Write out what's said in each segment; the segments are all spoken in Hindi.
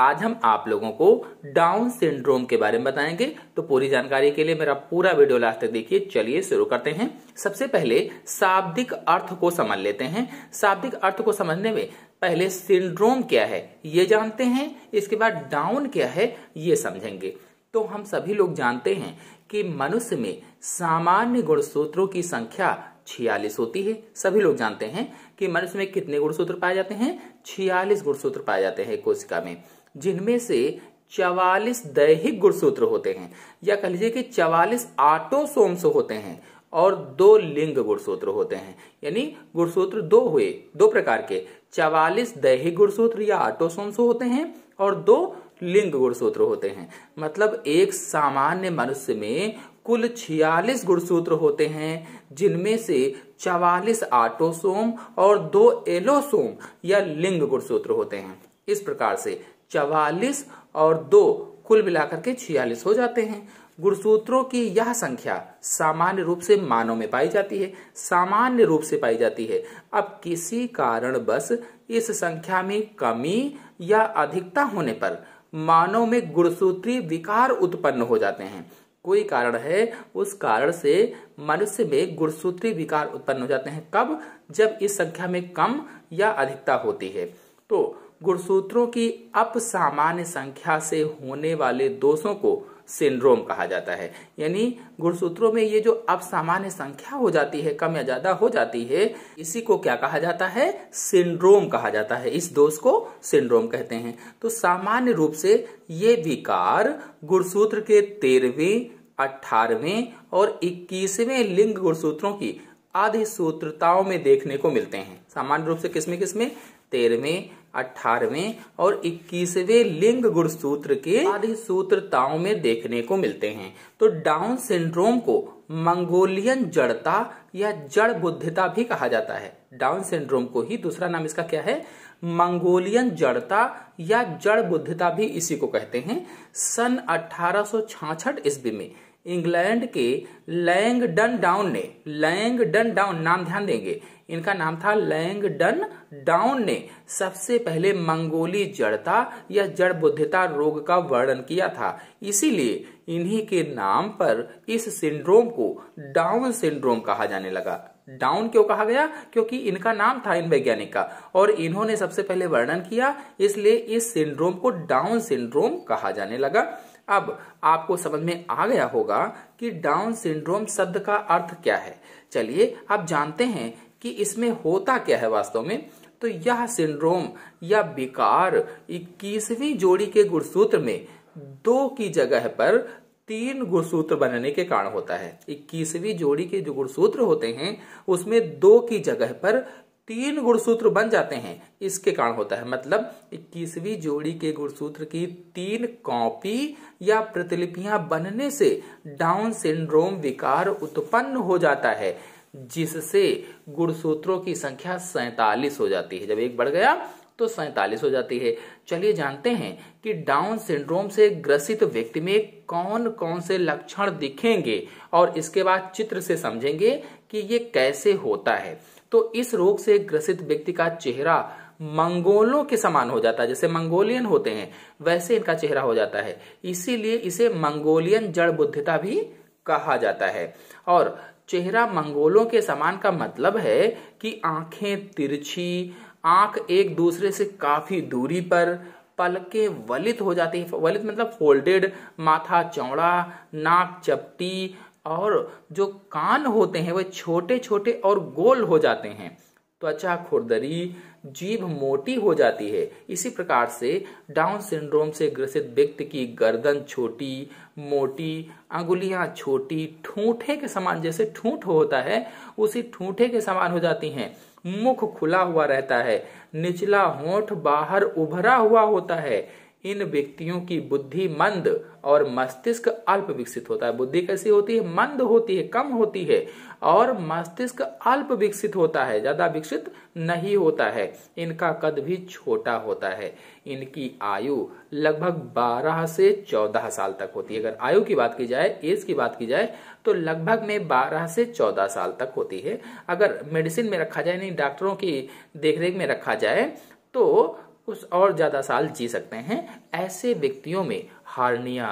आज हम आप लोगों को डाउन सिंड्रोम के बारे में बताएंगे तो पूरी जानकारी के लिए मेरा पूरा वीडियो लास्ट तक देखिए चलिए शुरू करते हैं सबसे पहले शाब्दिक अर्थ को समझ लेते हैं शाब्दिक अर्थ को समझने में पहले सिंड्रोम क्या है ये जानते हैं इसके बाद डाउन क्या है ये समझेंगे तो हम सभी लोग जानते हैं कि मनुष्य में सामान्य गुणसूत्रों की संख्या छियालीस होती है सभी लोग जानते हैं कि मनुष्य में कितने गुणसूत्र पाए जाते हैं छियालीस गुणसूत्र पाए जाते हैं कोशिका में जिनमें से चवालीस दैहिक गुणसूत्र होते हैं या कह लीजिए कि चवालीस आटोसोम्स होते हैं और दो लिंग गुणसूत्र होते हैं यानी गुणसूत्र दो हुए दो प्रकार के चवालीस दैहिक गुणसूत्र या आटोसोम्स होते हैं और दो लिंग गुणसूत्र होते हैं मतलब एक सामान्य मनुष्य में कुल छियालीस गुणसूत्र होते हैं जिनमें से चवालीस आटोसोम और दो एलोसोम या लिंग गुणसूत्र होते हैं इस प्रकार से चवालीस और दो कुल मिलाकर के छियालीस हो जाते हैं गुणसूत्रों की यह संख्या सामान्य रूप से मानव में पाई जाती है सामान्य रूप से पाई जाती है अब किसी बस इस संख्या में कमी या अधिकता होने पर मानव में गुणसूत्री विकार उत्पन्न हो जाते हैं कोई कारण है उस कारण से मनुष्य में गुणसूत्री विकार उत्पन्न हो जाते हैं कब जब इस संख्या में कम या अधिकता होती है तो गुणसूत्रों की अपसामान्य संख्या से होने वाले दोषों को सिंड्रोम कहा जाता है यानी गुणसूत्रों में ये जो अपसामान्य संख्या हो जाती है कम या ज्यादा हो जाती है इसी को क्या कहा जाता है सिंड्रोम कहा जाता है इस दोष को सिंड्रोम कहते हैं तो सामान्य रूप से ये विकार गुणसूत्र के तेरहवें अठारहवें और इक्कीसवें लिंग गुणसूत्रों की सूत्रताओं में देखने को मिलते हैं सामान्य रूप से किसमें किसमें तेरहवें अठारहवें और इक्कीसवें लिंग गुण सूत्र के आदि सूत्रताओं में देखने को मिलते हैं तो डाउन सिंड्रोम को मंगोलियन जड़ता या जड़ बुद्धता भी कहा जाता है डाउन सिंड्रोम को ही दूसरा नाम इसका क्या है मंगोलियन जड़ता या जड़ बुद्धता भी इसी को कहते हैं सन अठारह सो ईस्वी में इंग्लैंड के लैंग डन डाउन ने लैंग डन डाउन नाम ध्यान देंगे इनका नाम था लैंग डन डाउन ने सबसे पहले मंगोली जड़ता या जड़ बुद्धता रोग का वर्णन किया था इसीलिए इन्हीं के नाम पर इस सिंड्रोम को डाउन सिंड्रोम कहा जाने लगा डाउन क्यों कहा गया क्योंकि इनका नाम था इन वैज्ञानिक का और इन्होंने सबसे पहले वर्णन किया इसलिए इस सिंड्रोम को डाउन सिंड्रोम कहा जाने लगा अब आपको समझ में आ गया होगा कि डाउन सिंड्रोम शब्द का अर्थ क्या है चलिए आप जानते हैं कि इसमें होता क्या है वास्तव में तो यह सिंड्रोम या विकार इक्कीसवीं जोड़ी के गुणसूत्र में दो की जगह पर तीन गुणसूत्र बनने के कारण होता है इक्कीसवीं जोड़ी के जो गुणसूत्र होते हैं उसमें दो की जगह पर तीन गुणसूत्र बन जाते हैं इसके कारण होता है मतलब इक्कीसवीं जोड़ी के गुणसूत्र की तीन कॉपी या प्रतिलिपियां बनने से डाउन सिंड्रोम विकार उत्पन्न हो जाता है जिससे गुणसूत्रों की संख्या सैतालीस हो जाती है जब एक बढ़ गया तो सैतालीस हो जाती है चलिए जानते हैं कि डाउन सिंड्रोम से ग्रसित व्यक्ति में कौन कौन से लक्षण दिखेंगे और इसके बाद चित्र से समझेंगे कि ये कैसे होता है तो इस रोग से ग्रसित व्यक्ति का चेहरा मंगोलों के समान हो जाता है जैसे मंगोलियन होते हैं वैसे इनका चेहरा हो जाता है इसीलिए इसे मंगोलियन जड़ बुद्धता भी कहा जाता है और चेहरा मंगोलों के समान का मतलब है कि आंखें तिरछी आंख एक दूसरे से काफी दूरी पर पलके वलित हो जाती है वलित मतलब फोल्डेड माथा चौड़ा नाक चपटी और जो कान होते हैं वह छोटे छोटे और गोल हो जाते हैं त्वचा खुरदरी जीभ मोटी हो जाती है इसी प्रकार से डाउन सिंड्रोम से ग्रसित व्यक्ति की गर्दन छोटी मोटी अंगुलियां छोटी ठूठे के समान जैसे ठूठ होता है उसी ठूठे के समान हो जाती हैं मुख खुला हुआ रहता है निचला होठ बाहर उभरा हुआ होता है इन व्यक्तियों की बुद्धि मंद और मस्तिष्क अल्प विकसित होता है बुद्धि कैसी होती है मंद होती है कम होती है और मस्तिष्क अल्प विकसित होता है ज्यादा विकसित नहीं होता है इनका कद भी छोटा होता है इनकी आयु लगभग 12 से 14 साल तक होती है अगर आयु की बात की जाए एज की बात की जाए तो लगभग में 12 से 14 साल तक होती है अगर मेडिसिन में रखा जाए यानी डॉक्टरों की देखरेख में रखा जाए तो उस और ज़्यादा साल जी सकते हैं ऐसे व्यक्तियों में हार्निया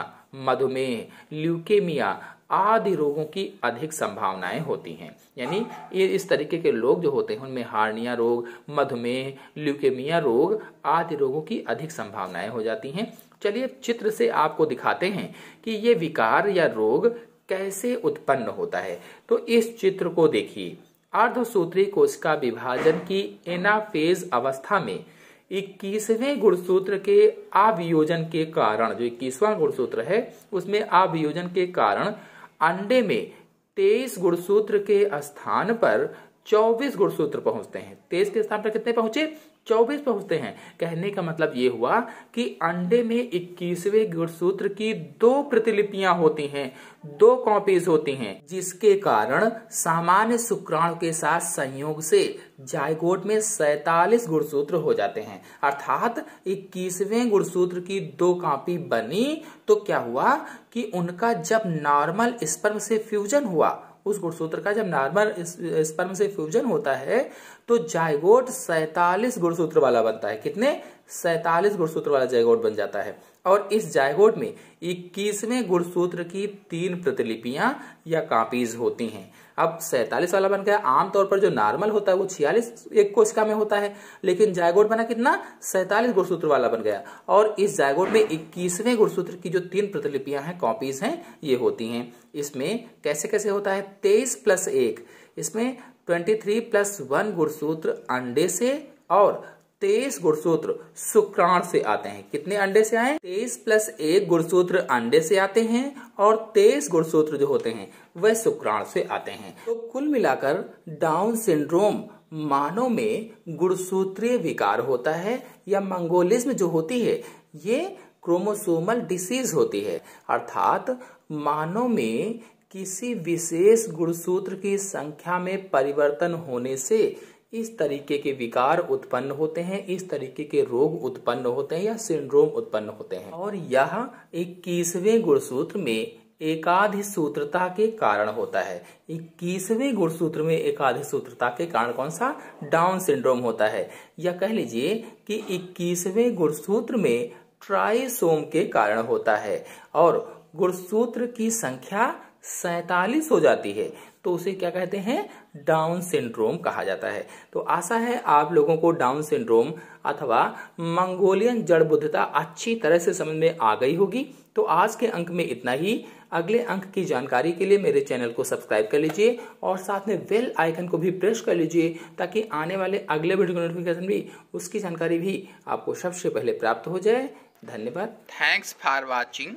मधुमेह ल्यूकेमिया आदि रोगों की अधिक संभावनाएं होती हैं यानी ये इस तरीके के लोग जो होते हैं उनमें हार्निया रोग मधुमेह ल्यूकेमिया रोग आदि रोगों की अधिक संभावनाएं हो जाती हैं चलिए चित्र से आपको दिखाते हैं कि ये विकार या रोग कैसे उत्पन्न होता है तो इस चित्र को देखिए अर्धसूत्री कोशिका विभाजन की एनाफेज अवस्था में इक्कीसवें गुणसूत्र के आभियोजन के कारण जो इक्कीसवां गुणसूत्र है उसमें आभियोजन के कारण अंडे में तेईस गुणसूत्र के स्थान पर चौबीस गुणसूत्र पहुंचते हैं तेईस के स्थान पर कितने पहुंचे 24 पहुंचते हैं कहने का मतलब ये हुआ कि अंडे में इक्कीसवें गुणसूत्र की दो प्रतिलिपियां होती हैं दो कॉपीज होती हैं जिसके कारण सामान्य शुक्राणु के साथ संयोग से जायगोट में सैतालीस गुणसूत्र हो जाते हैं अर्थात इक्कीसवें गुणसूत्र की दो कॉपी बनी तो क्या हुआ कि उनका जब नॉर्मल स्पर्म से फ्यूजन हुआ उस गुणसूत्र का जब नॉर्मल स्पर्म से फ्यूजन होता है तो जायगोट सैतालीस गुणसूत्र वाला बनता है कितने सैतालीस गुणसूत्र वाला जयगोट बन जाता है और इस जायगोट में इक्कीसवें गुणसूत्र की तीन प्रतिलिपियां या कापीज होती हैं अब सैतालीस वाला बन गया आमतौर पर जो नॉर्मल होता है वो छियालीस एक कोशिका में होता है लेकिन जायगोट बना कितना सैतालीस गुणसूत्र वाला बन गया और इस जायगोट में इक्कीसवें गुणसूत्र की जो तीन प्रतिलिपियां हैं कॉपीज हैं ये होती हैं इसमें कैसे कैसे होता है तेईस प्लस एक इसमें ट्वेंटी थ्री प्लस वन गुणसूत्र अंडे से और तेईस गुणसूत्र शुक्राण से आते हैं कितने अंडे से आए तेईस प्लस एक गुणसूत्र अंडे से आते हैं और तेईस गुणसूत्र जो होते हैं वह शुक्राण से आते हैं तो कुल मिलाकर डाउन सिंड्रोम मानव में गुणसूत्रीय विकार होता है या मंगोलिज्म जो होती है ये क्रोमोसोमल डिसीज होती है अर्थात मानव में किसी विशेष गुणसूत्र की संख्या में परिवर्तन होने से इस तरीके के विकार उत्पन्न होते हैं इस तरीके के रोग उत्पन्न होते हैं या सिंड्रोम उत्पन्न होते हैं और यह इक्कीसवें गुणसूत्र में एकाधिक सूत्रता के कारण होता है इक्कीसवें गुणसूत्र में एकाधि सूत्रता के कारण कौन सा डाउन सिंड्रोम होता है या कह लीजिए कि इक्कीसवें गुणसूत्र में ट्राइसोम के कारण होता है और गुणसूत्र की संख्या सैतालीस हो जाती है तो उसे क्या कहते हैं डाउन सिंड्रोम कहा जाता है तो आशा है आप लोगों को डाउन सिंड्रोम अथवा मंगोलियन जड़बुद्धता अच्छी तरह से समझ में आ गई होगी तो आज के अंक में इतना ही अगले अंक की जानकारी के लिए मेरे चैनल को सब्सक्राइब कर लीजिए और साथ में बेल आइकन को भी प्रेस कर लीजिए ताकि आने वाले अगले वीडियो का नोटिफिकेशन भी उसकी जानकारी भी आपको सबसे पहले प्राप्त हो जाए धन्यवाद थैंक्स फॉर वॉचिंग